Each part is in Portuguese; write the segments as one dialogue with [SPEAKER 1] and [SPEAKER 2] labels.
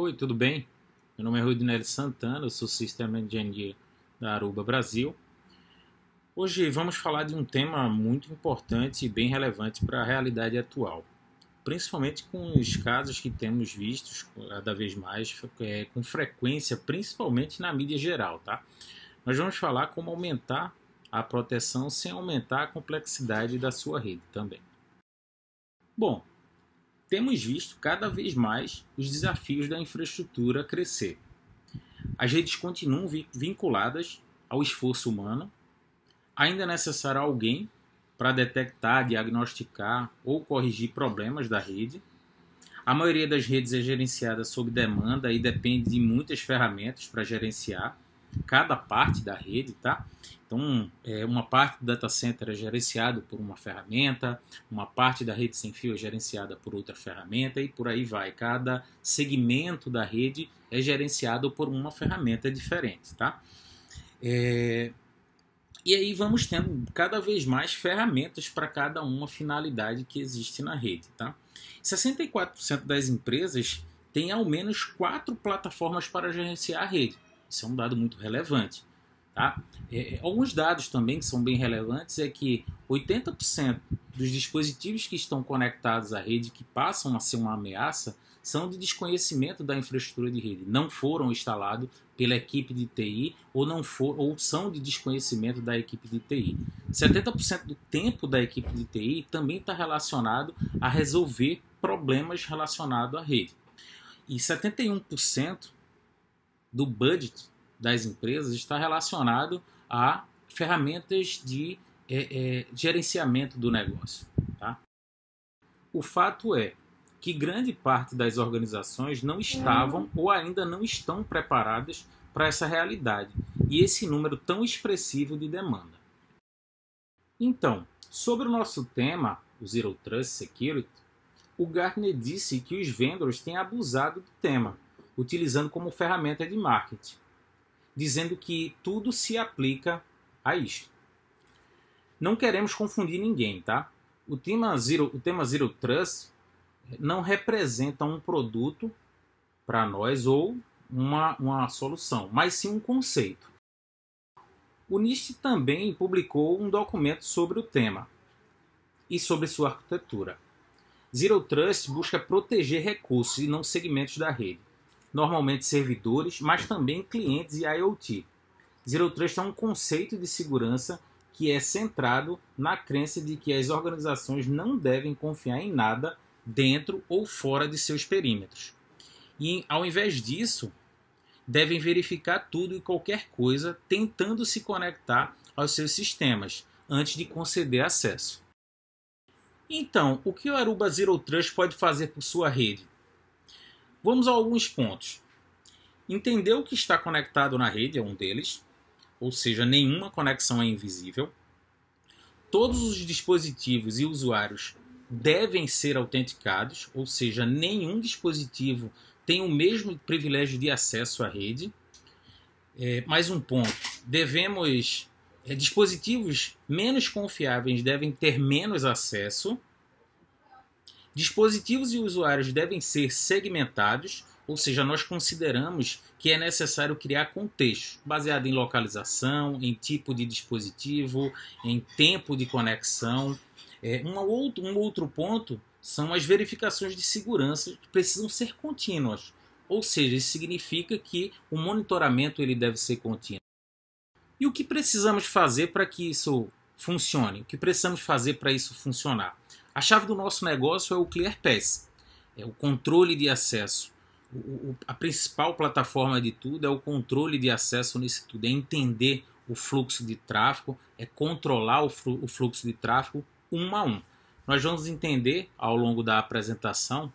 [SPEAKER 1] Oi, tudo bem? Meu nome é Dinelli Santana, eu sou System Engineer da Aruba Brasil. Hoje vamos falar de um tema muito importante e bem relevante para a realidade atual, principalmente com os casos que temos vistos cada vez mais, é, com frequência, principalmente na mídia geral, tá? Nós vamos falar como aumentar a proteção sem aumentar a complexidade da sua rede também. Bom, temos visto cada vez mais os desafios da infraestrutura crescer. As redes continuam vinculadas ao esforço humano. Ainda é necessário alguém para detectar, diagnosticar ou corrigir problemas da rede. A maioria das redes é gerenciada sob demanda e depende de muitas ferramentas para gerenciar cada parte da rede, tá? Então, é, uma parte do data center é gerenciado por uma ferramenta, uma parte da rede sem fio é gerenciada por outra ferramenta e por aí vai. Cada segmento da rede é gerenciado por uma ferramenta diferente, tá? É, e aí vamos tendo cada vez mais ferramentas para cada uma finalidade que existe na rede, tá? 64% das empresas têm ao menos quatro plataformas para gerenciar a rede. Isso é um dado muito relevante. Tá? É, é, alguns dados também que são bem relevantes é que 80% dos dispositivos que estão conectados à rede que passam a ser uma ameaça são de desconhecimento da infraestrutura de rede, não foram instalados pela equipe de TI ou não for, ou são de desconhecimento da equipe de TI. 70% do tempo da equipe de TI também está relacionado a resolver problemas relacionados à rede. E 71% do budget das empresas está relacionado a ferramentas de é, é, gerenciamento do negócio. Tá? O fato é que grande parte das organizações não estavam ou ainda não estão preparadas para essa realidade e esse número tão expressivo de demanda. Então, sobre o nosso tema, o Zero Trust Security, o Gartner disse que os vendors têm abusado do tema utilizando como ferramenta de marketing, dizendo que tudo se aplica a isto. Não queremos confundir ninguém, tá? O tema Zero, o tema Zero Trust não representa um produto para nós ou uma, uma solução, mas sim um conceito. O NIST também publicou um documento sobre o tema e sobre sua arquitetura. Zero Trust busca proteger recursos e não segmentos da rede normalmente servidores, mas também clientes e IoT. Zero Trust é um conceito de segurança que é centrado na crença de que as organizações não devem confiar em nada dentro ou fora de seus perímetros. E ao invés disso, devem verificar tudo e qualquer coisa tentando se conectar aos seus sistemas antes de conceder acesso. Então, o que o Aruba Zero Trust pode fazer por sua rede? Vamos a alguns pontos. Entender o que está conectado na rede é um deles, ou seja, nenhuma conexão é invisível. Todos os dispositivos e usuários devem ser autenticados, ou seja, nenhum dispositivo tem o mesmo privilégio de acesso à rede. É, mais um ponto: devemos. É, dispositivos menos confiáveis devem ter menos acesso Dispositivos e usuários devem ser segmentados, ou seja, nós consideramos que é necessário criar contexto baseado em localização, em tipo de dispositivo, em tempo de conexão. É, um, outro, um outro ponto são as verificações de segurança que precisam ser contínuas, ou seja, isso significa que o monitoramento ele deve ser contínuo. E o que precisamos fazer para que isso funcione? O que precisamos fazer para isso funcionar? A chave do nosso negócio é o ClearPass, é o controle de acesso. O, o, a principal plataforma de tudo é o controle de acesso nesse tudo, é entender o fluxo de tráfego, é controlar o, o fluxo de tráfego um a um. Nós vamos entender ao longo da apresentação,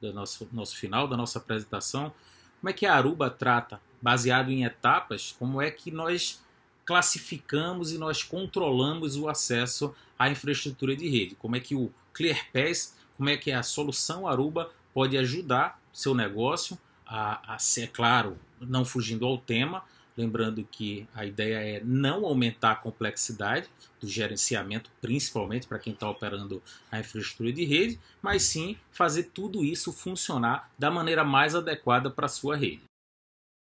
[SPEAKER 1] do nosso, nosso final da nossa apresentação, como é que a Aruba trata, baseado em etapas, como é que nós classificamos e nós controlamos o acesso à infraestrutura de rede. Como é que o ClearPass, como é que a solução Aruba pode ajudar seu negócio a, a ser, é claro, não fugindo ao tema, lembrando que a ideia é não aumentar a complexidade do gerenciamento, principalmente para quem está operando a infraestrutura de rede, mas sim fazer tudo isso funcionar da maneira mais adequada para a sua rede.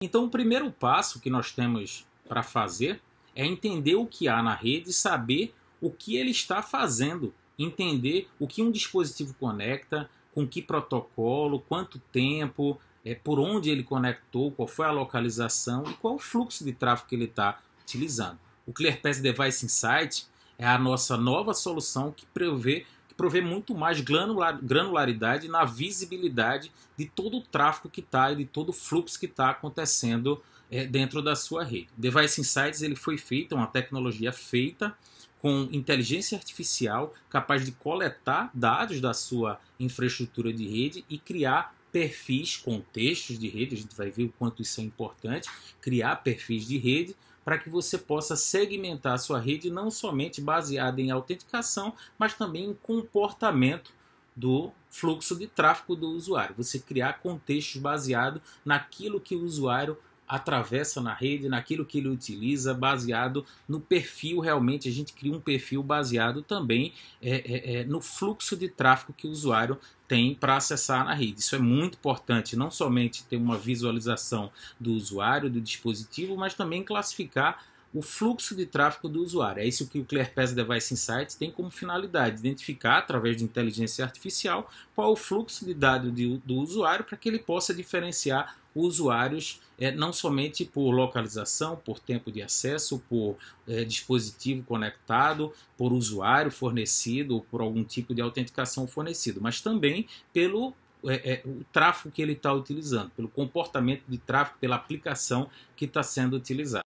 [SPEAKER 1] Então, o primeiro passo que nós temos para fazer é entender o que há na rede e saber o que ele está fazendo, entender o que um dispositivo conecta, com que protocolo, quanto tempo, é, por onde ele conectou, qual foi a localização e qual o fluxo de tráfego que ele está utilizando. O ClearPass Device Insight é a nossa nova solução que prevê, que muito mais granularidade na visibilidade de todo o tráfego que está e de todo o fluxo que está acontecendo é, dentro da sua rede. Device Insights ele foi feito, é uma tecnologia feita com inteligência artificial capaz de coletar dados da sua infraestrutura de rede e criar perfis, contextos de rede, a gente vai ver o quanto isso é importante, criar perfis de rede para que você possa segmentar a sua rede não somente baseada em autenticação, mas também em comportamento do fluxo de tráfego do usuário. Você criar contextos baseado naquilo que o usuário atravessa na rede, naquilo que ele utiliza, baseado no perfil realmente. A gente cria um perfil baseado também é, é, é no fluxo de tráfego que o usuário tem para acessar na rede. Isso é muito importante, não somente ter uma visualização do usuário, do dispositivo, mas também classificar o fluxo de tráfego do usuário. É isso que o ClearPass Device Insights tem como finalidade, identificar através de inteligência artificial qual é o fluxo de dados do usuário para que ele possa diferenciar usuários é, não somente por localização, por tempo de acesso, por é, dispositivo conectado, por usuário fornecido, ou por algum tipo de autenticação fornecido, mas também pelo é, é, o tráfego que ele está utilizando, pelo comportamento de tráfego, pela aplicação que está sendo utilizada.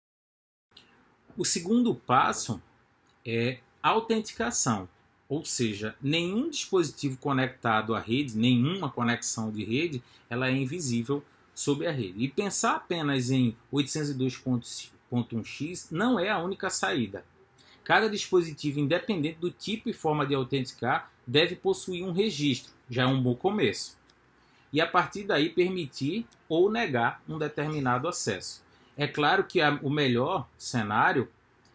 [SPEAKER 1] O segundo passo é autenticação, ou seja, nenhum dispositivo conectado à rede, nenhuma conexão de rede, ela é invisível sobre a rede. E pensar apenas em 802.1x não é a única saída. Cada dispositivo, independente do tipo e forma de autenticar, deve possuir um registro, já é um bom começo. E a partir daí permitir ou negar um determinado acesso. É claro que a, o melhor cenário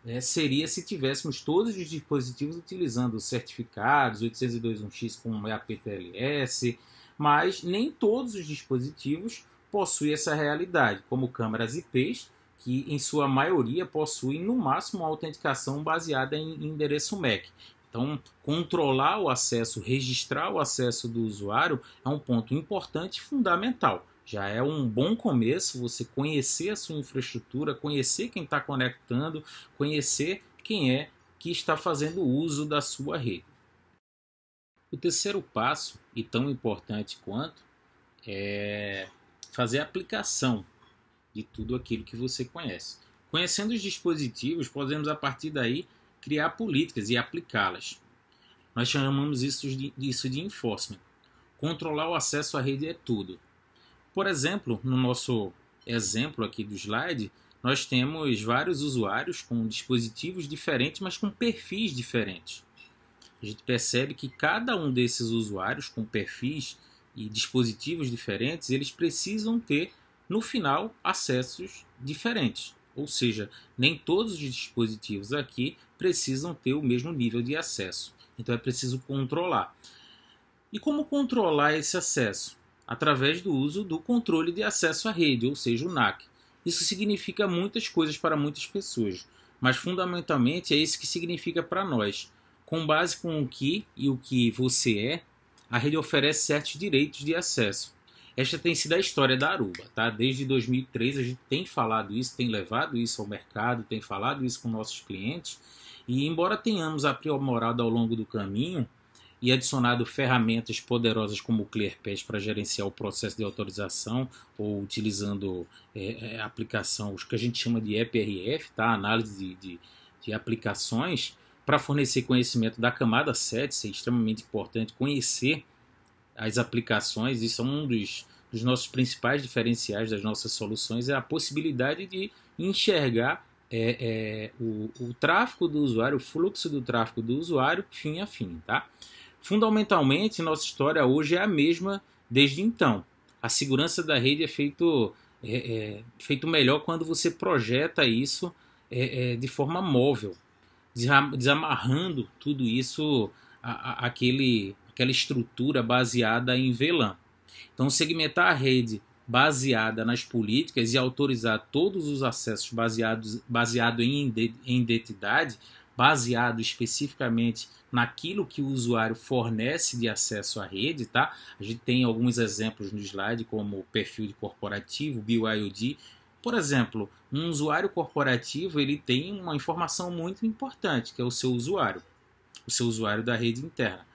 [SPEAKER 1] é, seria se tivéssemos todos os dispositivos utilizando certificados 802.1x com EAPTLS, mas nem todos os dispositivos possui essa realidade, como câmeras IPs, que em sua maioria possuem no máximo autenticação baseada em endereço MAC. Então, controlar o acesso, registrar o acesso do usuário é um ponto importante e fundamental. Já é um bom começo você conhecer a sua infraestrutura, conhecer quem está conectando, conhecer quem é que está fazendo uso da sua rede. O terceiro passo, e tão importante quanto, é fazer aplicação de tudo aquilo que você conhece. Conhecendo os dispositivos, podemos a partir daí criar políticas e aplicá-las. Nós chamamos isso de, isso de enforcement. Controlar o acesso à rede é tudo. Por exemplo, no nosso exemplo aqui do slide, nós temos vários usuários com dispositivos diferentes, mas com perfis diferentes. A gente percebe que cada um desses usuários com perfis e dispositivos diferentes, eles precisam ter, no final, acessos diferentes. Ou seja, nem todos os dispositivos aqui precisam ter o mesmo nível de acesso. Então é preciso controlar. E como controlar esse acesso? Através do uso do controle de acesso à rede, ou seja, o NAC. Isso significa muitas coisas para muitas pessoas, mas fundamentalmente é isso que significa para nós. Com base com o que e o que você é, a rede oferece certos direitos de acesso. Esta tem sido a história da Aruba, tá? Desde 2003 a gente tem falado isso, tem levado isso ao mercado, tem falado isso com nossos clientes. E embora tenhamos aprimorado ao longo do caminho e adicionado ferramentas poderosas como o ClearPass para gerenciar o processo de autorização ou utilizando é, é aplicação, os que a gente chama de EPRF, tá? Análise de, de, de aplicações para fornecer conhecimento da camada 7, isso é extremamente importante conhecer as aplicações, isso é um dos, dos nossos principais diferenciais das nossas soluções, é a possibilidade de enxergar é, é, o, o, tráfego do usuário, o fluxo do tráfego do usuário, fim a fim. Tá? Fundamentalmente, nossa história hoje é a mesma desde então. A segurança da rede é feito, é, é feito melhor quando você projeta isso é, é, de forma móvel desamarrando tudo isso a, a, aquele, aquela estrutura baseada em VLAN. Então, segmentar a rede baseada nas políticas e autorizar todos os acessos baseados baseado em, em identidade, baseado especificamente naquilo que o usuário fornece de acesso à rede, tá? A gente tem alguns exemplos no slide, como perfil de corporativo, BYOD, por exemplo, um usuário corporativo ele tem uma informação muito importante, que é o seu usuário, o seu usuário da rede interna.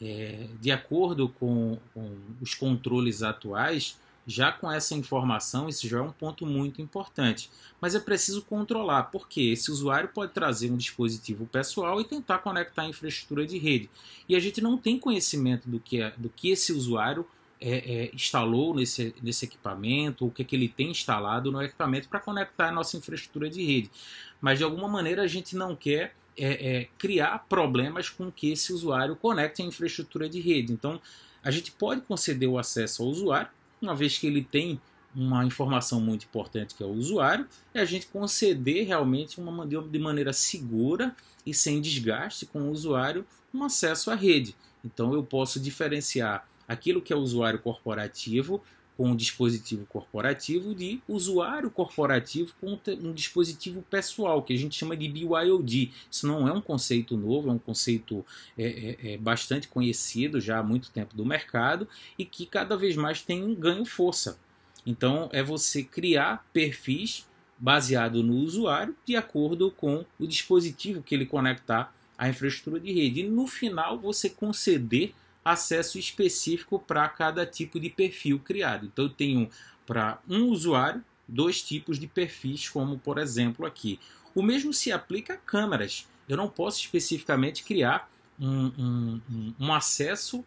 [SPEAKER 1] É, de acordo com, com os controles atuais, já com essa informação, isso já é um ponto muito importante. Mas é preciso controlar, porque esse usuário pode trazer um dispositivo pessoal e tentar conectar a infraestrutura de rede. E a gente não tem conhecimento do que, é, do que esse usuário é, é, instalou nesse, nesse equipamento, o que, é que ele tem instalado no equipamento para conectar a nossa infraestrutura de rede. Mas de alguma maneira a gente não quer é, é, criar problemas com que esse usuário conecte a infraestrutura de rede. Então a gente pode conceder o acesso ao usuário, uma vez que ele tem uma informação muito importante que é o usuário, é a gente conceder realmente uma, de maneira segura e sem desgaste com o usuário um acesso à rede. Então eu posso diferenciar aquilo que é usuário corporativo com um dispositivo corporativo de usuário corporativo com um dispositivo pessoal, que a gente chama de BYOD. Isso não é um conceito novo, é um conceito é, é, é bastante conhecido já há muito tempo do mercado e que cada vez mais tem um ganho força. Então, é você criar perfis baseado no usuário de acordo com o dispositivo que ele conectar à infraestrutura de rede. E no final, você conceder acesso específico para cada tipo de perfil criado. Então eu tenho para um usuário dois tipos de perfis, como por exemplo aqui. O mesmo se aplica a câmeras. Eu não posso especificamente criar um, um, um acesso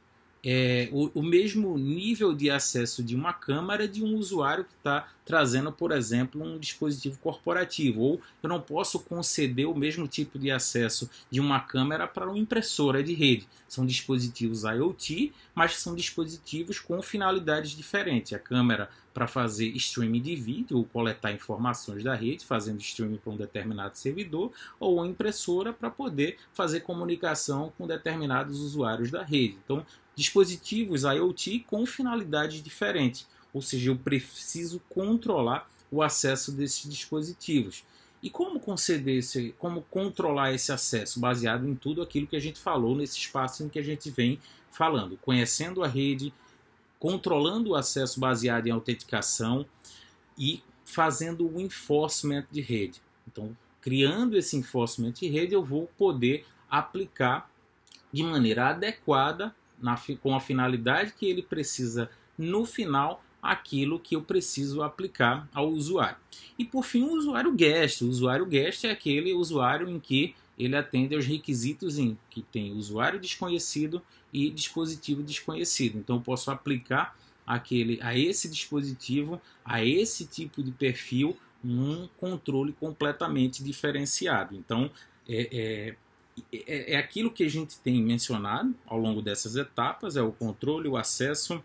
[SPEAKER 1] é, o, o, mesmo nível de acesso de uma câmera de um usuário que está trazendo, por exemplo, um dispositivo corporativo. Ou eu não posso conceder o mesmo tipo de acesso de uma câmera para uma impressora de rede. São dispositivos IoT, mas são dispositivos com finalidades diferentes. A câmera para fazer streaming de vídeo ou coletar informações da rede, fazendo streaming para um determinado servidor, ou a impressora para poder fazer comunicação com determinados usuários da rede. Então, dispositivos IoT com finalidades diferentes, ou seja, eu preciso controlar o acesso desses dispositivos. E como conceder esse, como controlar esse acesso baseado em tudo aquilo que a gente falou nesse espaço em que a gente vem falando, conhecendo a rede, controlando o acesso baseado em autenticação e fazendo o enforcement de rede. Então, criando esse enforcement de rede, eu vou poder aplicar de maneira adequada na, com a finalidade que ele precisa no final aquilo que eu preciso aplicar ao usuário. E por fim, o usuário guest. O usuário guest é aquele usuário em que ele atende aos requisitos em que tem usuário desconhecido e dispositivo desconhecido. Então, eu posso aplicar aquele a esse dispositivo, a esse tipo de perfil, um controle completamente diferenciado. Então, é, é é, é aquilo que a gente tem mencionado ao longo dessas etapas, é o controle, o acesso,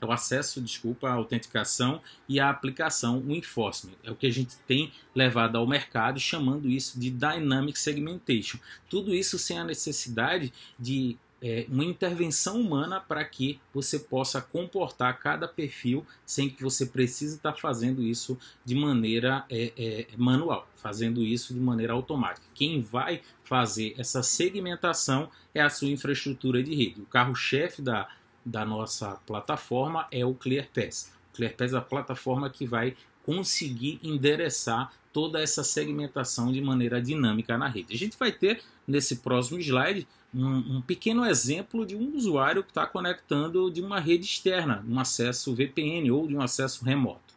[SPEAKER 1] o acesso, desculpa, a autenticação e a aplicação, o enforcement. É o que a gente tem levado ao mercado, chamando isso de dynamic segmentation. Tudo isso sem a necessidade de é, uma intervenção humana para que você possa comportar cada perfil sem que você precise estar tá fazendo isso de maneira é, é, manual, fazendo isso de maneira automática. Quem vai fazer essa segmentação é a sua infraestrutura de rede. O carro-chefe da, da nossa plataforma é o ClearPass. O ClearPass é a plataforma que vai conseguir endereçar toda essa segmentação de maneira dinâmica na rede. A gente vai ter nesse próximo slide um, um pequeno exemplo de um usuário que está conectando de uma rede externa, um acesso VPN ou de um acesso remoto.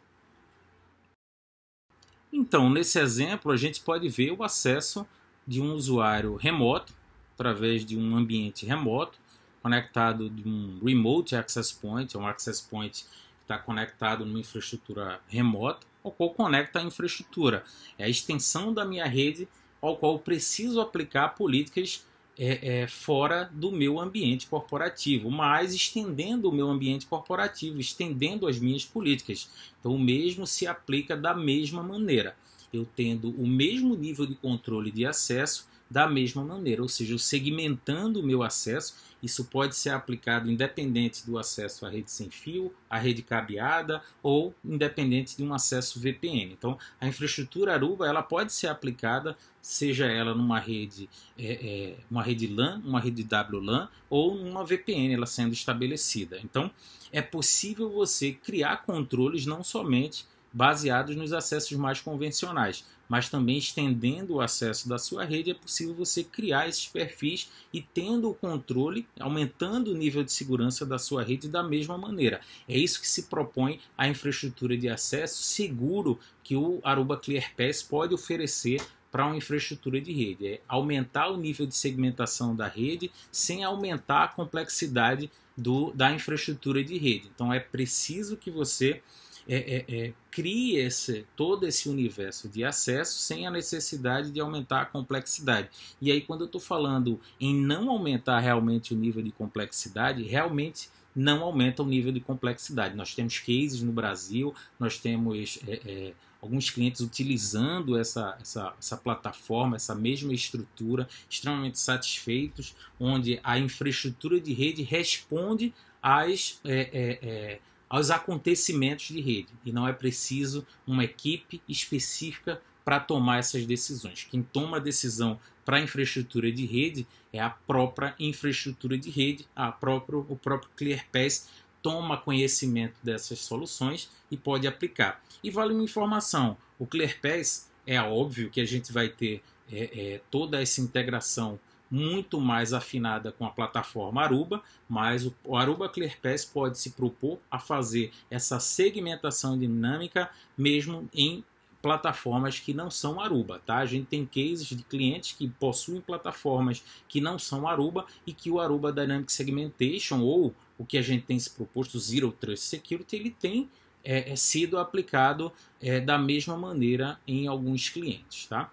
[SPEAKER 1] Então, nesse exemplo, a gente pode ver o acesso de um usuário remoto, através de um ambiente remoto, conectado de um Remote Access Point, é um Access Point que está conectado numa infraestrutura remota, ao qual conecta a infraestrutura. É a extensão da minha rede ao qual preciso aplicar políticas é, é, fora do meu ambiente corporativo, mas estendendo o meu ambiente corporativo, estendendo as minhas políticas. Então, o mesmo se aplica da mesma maneira. Eu tendo o mesmo nível de controle de acesso da mesma maneira, ou seja, eu segmentando o meu acesso, isso pode ser aplicado independente do acesso à rede sem fio, à rede cabeada ou independente de um acesso VPN. Então, a infraestrutura Aruba ela pode ser aplicada, seja ela numa rede, é, é, uma rede LAN, uma rede WLAN ou numa VPN ela sendo estabelecida. Então, é possível você criar controles não somente baseados nos acessos mais convencionais, mas também estendendo o acesso da sua rede, é possível você criar esses perfis e tendo o controle, aumentando o nível de segurança da sua rede da mesma maneira. É isso que se propõe a infraestrutura de acesso seguro que o Aruba ClearPass pode oferecer para uma infraestrutura de rede, é aumentar o nível de segmentação da rede sem aumentar a complexidade do, da infraestrutura de rede. Então é preciso que você é, é, é, cria esse, todo esse universo de acesso sem a necessidade de aumentar a complexidade. E aí, quando eu estou falando em não aumentar realmente o nível de complexidade, realmente não aumenta o nível de complexidade. Nós temos cases no Brasil, nós temos é, é alguns clientes utilizando essa, essa, essa, plataforma, essa mesma estrutura, extremamente satisfeitos, onde a infraestrutura de rede responde às é, é, aos acontecimentos de rede e não é preciso uma equipe específica para tomar essas decisões. Quem toma a decisão para a infraestrutura de rede é a própria infraestrutura de rede, a próprio, o próprio ClearPass toma conhecimento dessas soluções e pode aplicar. E vale uma informação: o ClearPass é óbvio que a gente vai ter é, é, toda essa integração muito mais afinada com a plataforma Aruba, mas o Aruba ClearPass pode se propor a fazer essa segmentação dinâmica mesmo em plataformas que não são Aruba, tá? A gente tem cases de clientes que possuem plataformas que não são Aruba e que o Aruba Dynamic Segmentation ou o que a gente tem se proposto Zero Trust Security, ele tem é, é sido aplicado é, da mesma maneira em alguns clientes, tá?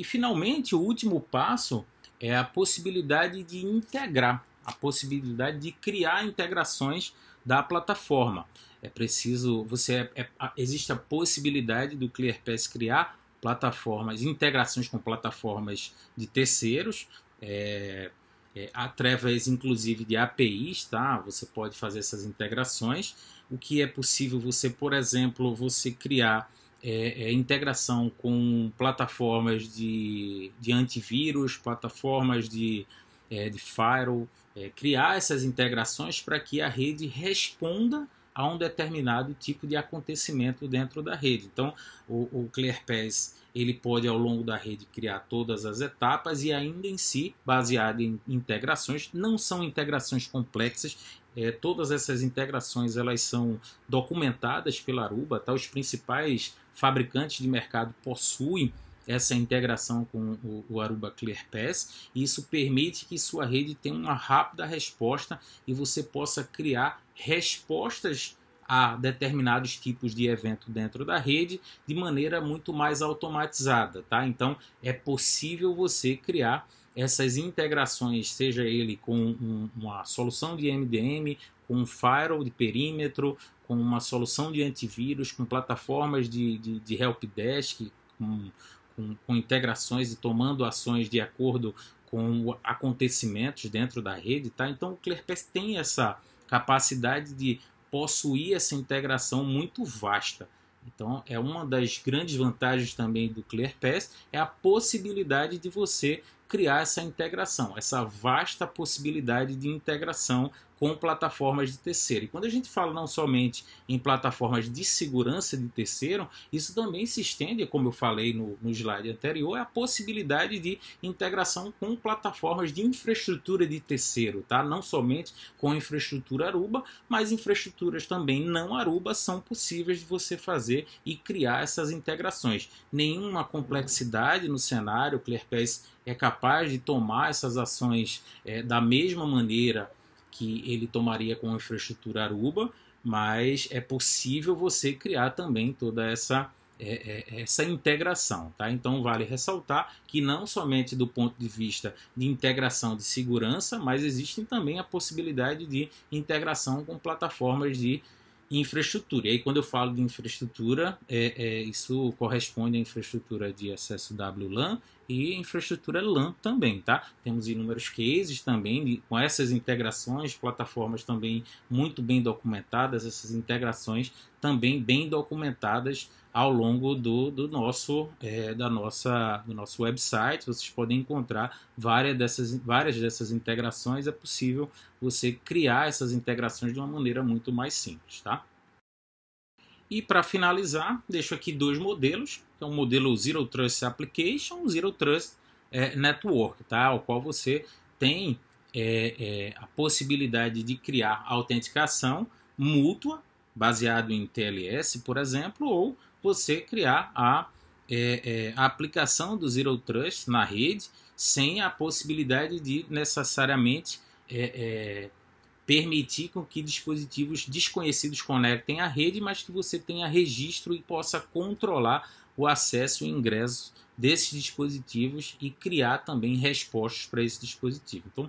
[SPEAKER 1] E finalmente, o último passo é a possibilidade de integrar, a possibilidade de criar integrações da plataforma. É preciso, você é, é, existe a possibilidade do ClearPass criar plataformas, integrações com plataformas de terceiros, é, é, através inclusive de APIs, tá? Você pode fazer essas integrações. O que é possível você, por exemplo, você criar é, é, integração com plataformas de, de antivírus, plataformas de, é, de firewall, é, criar essas integrações para que a rede responda a um determinado tipo de acontecimento dentro da rede. Então, o, o ClearPass ele pode ao longo da rede criar todas as etapas e ainda em si, baseado em integrações, não são integrações complexas, é, todas essas integrações elas são documentadas pela Aruba, tá? os principais fabricantes de mercado possuem essa integração com o, Aruba ClearPass e isso permite que sua rede tenha uma rápida resposta e você possa criar respostas a determinados tipos de evento dentro da rede de maneira muito mais automatizada, tá? Então é possível você criar essas integrações, seja ele com uma solução de MDM com um firewall de perímetro, com uma solução de antivírus, com plataformas de, de, de helpdesk, com, com, com integrações e tomando ações de acordo com acontecimentos dentro da rede, tá? Então o ClearPass tem essa capacidade de possuir essa integração muito vasta. Então é uma das grandes vantagens também do ClearPass é a possibilidade de você criar essa integração, essa vasta possibilidade de integração com plataformas de terceiro. E quando a gente fala não somente em plataformas de segurança de terceiro, isso também se estende, como eu falei no, no slide anterior, à possibilidade de integração com plataformas de infraestrutura de terceiro, tá? Não somente com infraestrutura Aruba, mas infraestruturas também não Aruba são possíveis de você fazer e criar essas integrações. Nenhuma complexidade no cenário, o ClearPass é capaz de tomar essas ações é, da mesma maneira que ele tomaria com a infraestrutura Aruba, mas é possível você criar também toda essa é, é, essa integração, tá? Então vale ressaltar que não somente do ponto de vista de integração de segurança, mas existe também a possibilidade de integração com plataformas de infraestrutura. E aí quando eu falo de infraestrutura, é, é, isso corresponde à infraestrutura de acesso WLAN e infraestrutura LAN também, tá? Temos inúmeros cases também com essas integrações, plataformas também muito bem documentadas, essas integrações também bem documentadas ao longo do, do nosso é, da nossa do nosso website vocês podem encontrar várias dessas várias dessas integrações é possível você criar essas integrações de uma maneira muito mais simples tá e para finalizar, deixo aqui dois modelos, que é o modelo Zero Trust Application, Zero Trust é, Network, tá? ao qual você tem é, é, a possibilidade de criar autenticação mútua, baseado em TLS, por exemplo, ou você criar a, é, é, a aplicação do Zero Trust na rede, sem a possibilidade de necessariamente é, é permitir que dispositivos desconhecidos conectem à rede, mas que você tenha registro e possa controlar o acesso e ingresso desses dispositivos e criar também respostas para esse dispositivo. Então,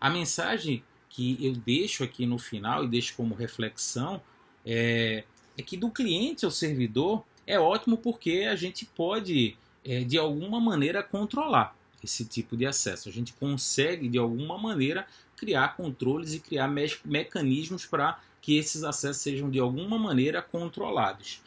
[SPEAKER 1] a mensagem que eu deixo aqui no final e deixo como reflexão é, é que do cliente ao servidor é ótimo porque a gente pode, é, de alguma maneira, controlar esse tipo de acesso. A gente consegue, de alguma maneira, criar controles e criar me mecanismos para que esses acessos sejam de alguma maneira controlados.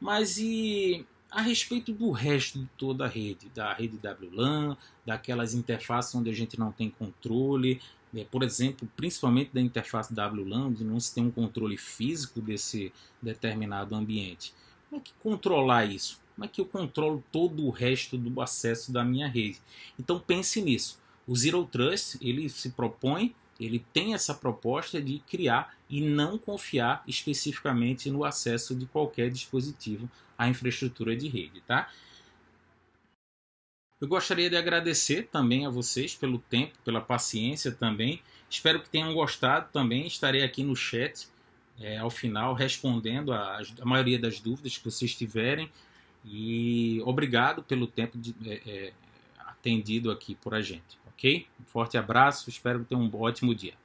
[SPEAKER 1] Mas e a respeito do resto de toda a rede, da rede WLAN, daquelas interfaces onde a gente não tem controle, né? por exemplo, principalmente da interface WLAN, onde não se tem um controle físico desse determinado ambiente. Como é que controlar isso? Como é que eu controlo todo o resto do acesso da minha rede? Então pense nisso. O Zero Trust ele se propõe ele tem essa proposta de criar e não confiar especificamente no acesso de qualquer dispositivo à infraestrutura de rede, tá? Eu gostaria de agradecer também a vocês pelo tempo, pela paciência também. Espero que tenham gostado também. Estarei aqui no chat é, ao final respondendo a, a, maioria das dúvidas que vocês tiverem. E obrigado pelo tempo de, é, atendido aqui por a gente, ok? Um forte abraço, espero que tenham um ótimo dia.